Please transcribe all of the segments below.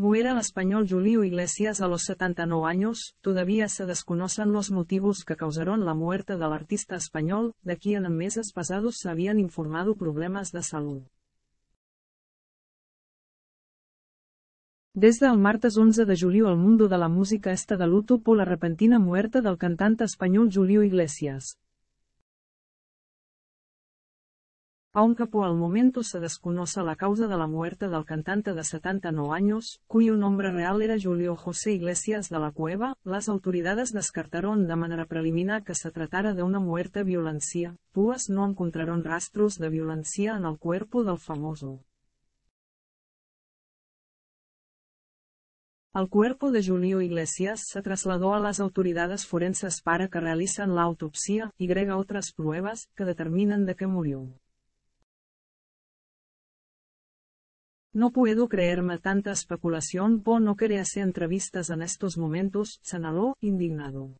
Muera el español Julio Iglesias a los 79 años, todavía se desconocen los motivos que causaron la muerte del artista español, de quien en meses pasados se habían informado problemas de salud. Des del martes 11 de julio el mundo de la música está de luto por la repentina muerte del cantante español Julio Iglesias. Aunque por el momento se desconoce la causa de la muerte del cantante de 79 años, cuyo nombre real era Julio José Iglesias de la Cueva, las autoridades descartaron de manera preliminar que se tratara de una muerte violencia, pues no encontraron rastros de violencia en el cuerpo del famoso. El cuerpo de Julio Iglesias se trasladó a las autoridades forenses para que realicen la autopsia y otras pruebas que determinan de qué murió. No puedo creerme tanta especulación, bo no querer hacer entrevistas en estos momentos, analó, indignado.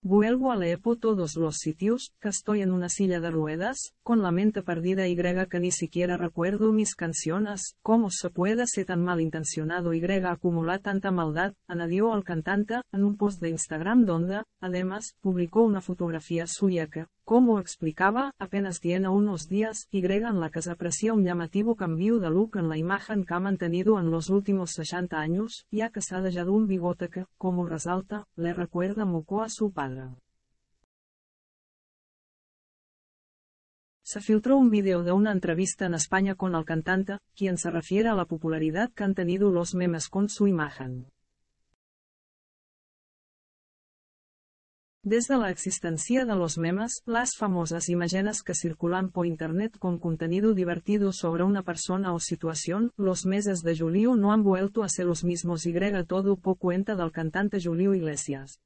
Vuelvo a Lepo todos los sitios, que estoy en una silla de ruedas, con la mente perdida y grega que ni siquiera recuerdo mis canciones, ¿cómo se puede ser tan malintencionado y grega acumular tanta maldad? Añadió al cantante, en un post de Instagram donde, además, publicó una fotografía suya Como explicaba, apenas tiene unos días, Y en la que se aprecia un llamativo cambio de look en la imagen que ha mantenido en los últimos 60 años, ya que se ha dejado un bigote que, como resalta, le recuerda moco a su padre. Se filtró un vídeo de una entrevista en España con el cantante, quien se refiere a la popularidad que han tenido los memes con su imagen. Des de la existencia de los memes, las famosas imágenes que circulan por Internet con contenido divertido sobre una persona o situación, los meses de julio no han vuelto a ser los mismos y grega todo por cuenta del cantante Julio Iglesias.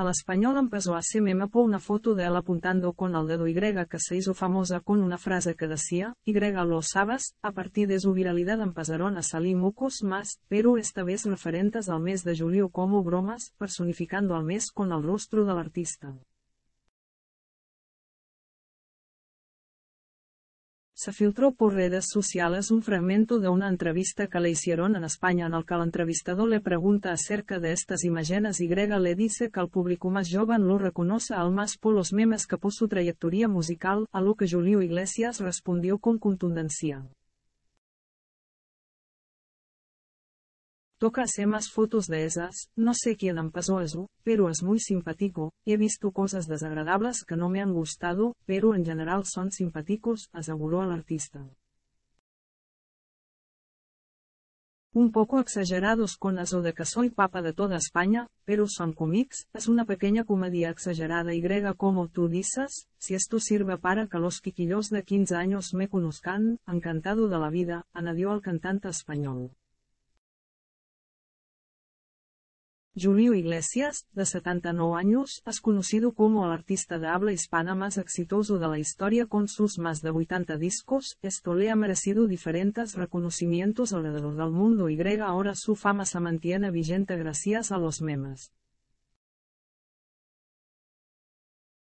A l'Espanyol empezó a ser meme por una foto de él apuntando con el dedo Y que se hizo famosa con una frase que decía, Y lo sabes, a partir de su viralidad empezaron a salir mucos más, pero esta vez referentes al mes de julio como bromas, personificando al mes con el rostro del artista. se filtró por redes sociales un fragmento de una entrevista que le hicieron en España en el que el entrevistador le pregunta acerca de estas imágenes y Grega le dice que el público más joven lo reconoce al más por los memes que por su trayectoria musical, a lo que Julio Iglesias respondió con contundencia. Toca hacer más fotos de esas, no sé quién han pasó eso, pero es muy simpático, he visto cosas desagradables que no me han gustado, pero en general son simpáticos, aseguró el artista. Un poco exagerados con eso de que soy papa de toda España, pero son cómics, es una pequeña comedia exagerada y grega como tú dices, si esto sirve para que los quiquillos de 15 años me conozcan, encantado de la vida, añadió el cantante español. Julio Iglesias, de 79 años, es conocido como el artista de habla hispana más exitoso de la historia con sus más de 80 discos, esto le ha merecido diferentes reconocimientos alrededor del mundo y ahora su fama se mantiene vigente gracias a los memes.